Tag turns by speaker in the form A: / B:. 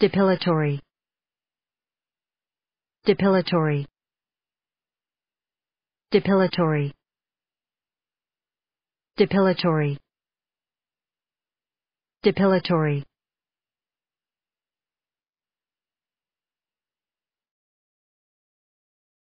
A: depilatory depilatory depilatory depilatory depilatory